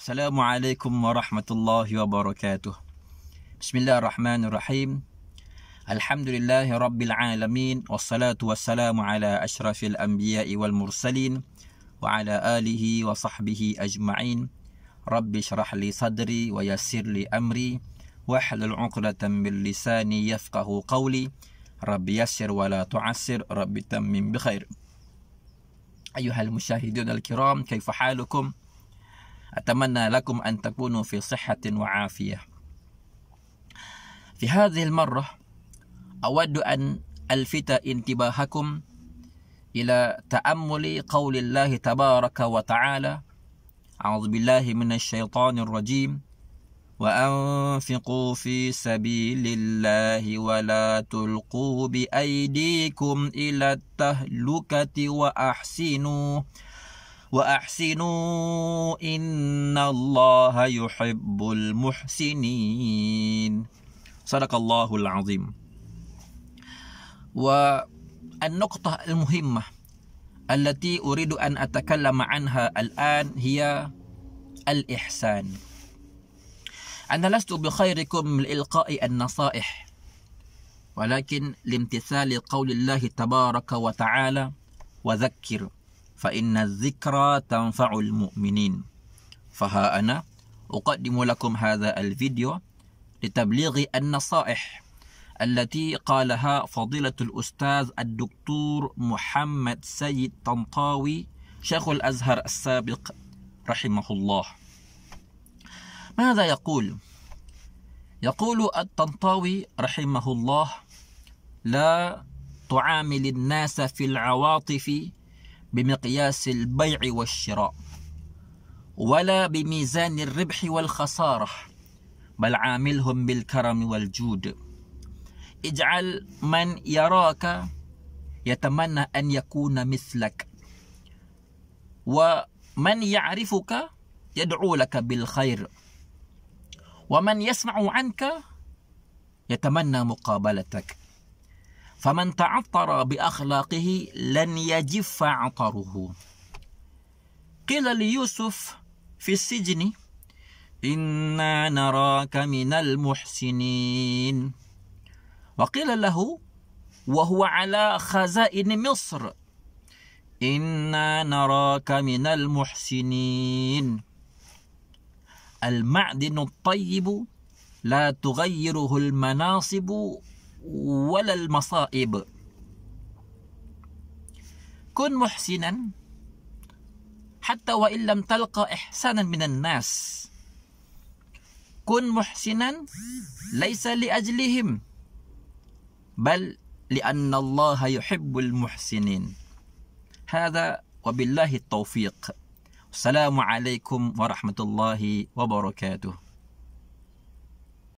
السلام عليكم ورحمة الله وبركاته بسم الله الرحمن الرحيم الحمد لله رب العالمين والصلاة والسلام على أشرف الأنبياء والمرسلين وعلى آله وصحبه أجمعين رب اشرح لي صدري ويسر لي أمري واحلل عقدة من لساني يفقه قولي رب يسر ولا تعسر رب تمم بخير أيها المشاهدون الكرام كيف حالكم؟ أتمنى لكم أن تكونوا في صحة وعافية في هذه المرة أود أن ألفت انتباهكم إلى تأمل قول الله تبارك وتعالى أعوذ بالله من الشيطان الرجيم وأنفقوا في سبيل الله ولا تلقوا بأيديكم إلى التهلكة وأحسنوا وأحسنوا إن الله يحب المحسنين صدق الله العظيم والنقطة المهمة التي أريد أن أتكلم عنها الآن هي الإحسان أنا لست بخيركم لإلقاء النصائح ولكن لامتثال قول الله تبارك وتعالى وذكر فإن الذكرى تنفع المؤمنين فها أنا أقدم لكم هذا الفيديو لتبليغ النصائح التي قالها فضيلة الأستاذ الدكتور محمد سيد طنطاوي شيخ الأزهر السابق رحمه الله ماذا يقول؟ يقول الطنطاوي رحمه الله لا تعامل الناس في العواطف بمقياس البيع والشراء ولا بميزان الربح والخسارة بل عاملهم بالكرم والجود اجعل من يراك يتمنى أن يكون مثلك ومن يعرفك يدعو لك بالخير ومن يسمع عنك يتمنى مقابلتك فمن تعطر بأخلاقه لن يجف عطره قيل ليوسف في السجن إنا نراك من المحسنين وقيل له وهو على خزائن مصر إنا نراك من المحسنين المعدن الطيب لا تغيره المناصب ولا المصائب كن محسنا حتى وإن لم تلقى إحسانا من الناس كن محسنا ليس لأجلهم بل لأن الله يحب المحسنين هذا وبالله التوفيق السلام عليكم ورحمة الله وبركاته